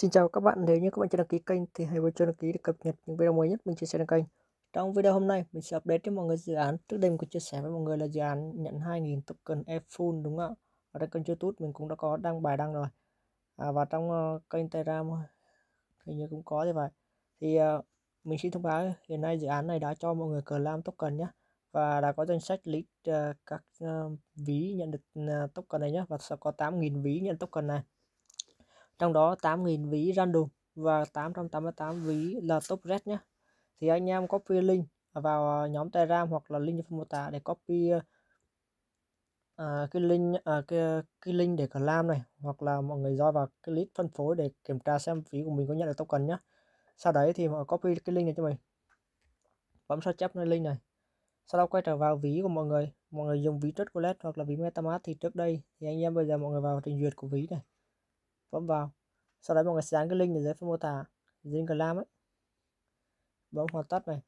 Xin chào các bạn, nếu như các bạn chưa đăng ký kênh thì hãy vào cho đăng ký để cập nhật những video mới nhất mình chia sẻ trên kênh. Trong video hôm nay mình sẽ update cho mọi người dự án trước đây mình cũng chia sẻ với mọi người là dự án nhận 2.000 token Fun đúng không ạ? Ở trên kênh YouTube mình cũng đã có đăng bài đăng rồi. À, và trong uh, kênh Telegram hình như cũng có như vậy. Thì uh, mình xin thông báo hiện nay dự án này đã cho mọi người claim token nhé và đã có danh sách list uh, các uh, ví nhận được uh, token này nhé và sẽ có 8.000 ví nhận token này trong đó 8.000 ví random và 888 ví là top red nhé thì anh em copy link vào ờ, nhóm Telegram hoặc là link phần mô tả để copy à, cái link à, cái, cái link để làm này hoặc là mọi người do vào cái list phân phối để kiểm tra xem ví của mình có nhận được token nhé sau đấy thì mọi copy cái link này cho mình bấm sao chép lên link này sau đó quay trở vào ví của mọi người mọi người dùng ví trust wallet hoặc là ví metamask thì trước đây thì anh em bây giờ mọi người vào trình duyệt của ví này bấm vào sau đó mọi người sẽ dán cái link ở dưới phần mô tả cờ lam ấy bấm hoàn tất này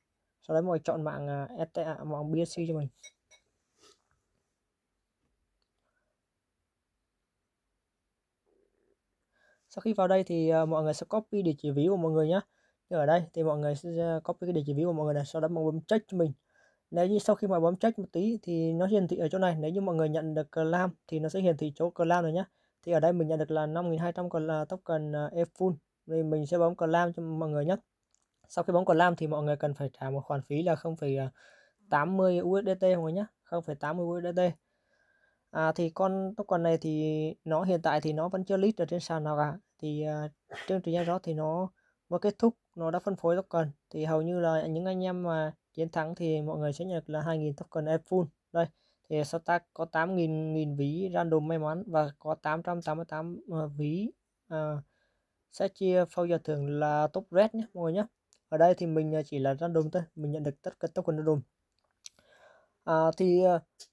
sau đó mọi người chọn mạng à, STA, à, mạng BSC cho mình sau khi vào đây thì à, mọi người sẽ copy địa chỉ ví của mọi người nhé như ở đây thì mọi người sẽ copy cái địa chỉ ví của mọi người này sau đó mọi người bấm check cho mình nếu như sau khi mà bấm check một tí thì nó hiển thị ở chỗ này nếu như mọi người nhận được clam thì nó sẽ hiển thị chỗ clam rồi nhé thì ở đây mình nhận được là 5200 còn là token e full thì mình sẽ bấm lam cho mọi người nhé sau khi bấm lam thì mọi người cần phải trả một khoản phí là 0,80 à, USDT mọi người nhé 0,80 USDT à, thì con token này thì nó hiện tại thì nó vẫn chưa list ở trên sàn nào cả thì uh, chương trình đó thì nó mới kết thúc nó đã phân phối token thì hầu như là những anh em mà chiến thắng thì mọi người sẽ nhận được là 2.000 token e full đây thì stack có 8.000 nghìn ví random may mắn và có 888 ờ, ví à, sẽ chia phao giờ thưởng là top red nhé mọi người nhé ở đây thì mình ờ, chỉ là random thôi mình nhận được tất cả token random à, thì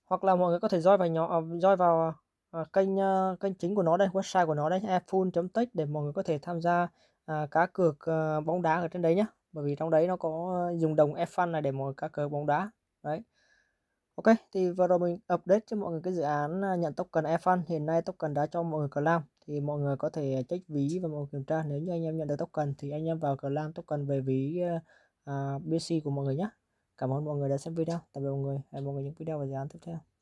hoặc là mọi người có thể join vào nhỏ join vào à, kênh uh, kênh chính của nó đây website của nó đây full.tech để mọi người có thể tham gia à, cá cược à, bóng đá ở trên đấy nhé bởi vì trong đấy nó có dùng đồng F1 này để mọi cá cược bóng đá đấy Ok, thì vừa rồi mình update cho mọi người cái dự án à, nhận token eFund hiện nay token đã cho mọi người Clam thì mọi người có thể check ví và mọi người kiểm tra nếu như anh em nhận được token thì anh em vào Clam token về ví uh, à, BC à, của mọi người nhé. Cảm ơn mọi người đã xem video. Tạm biệt mọi người. Hẹn mọi người những video và dự án tiếp theo.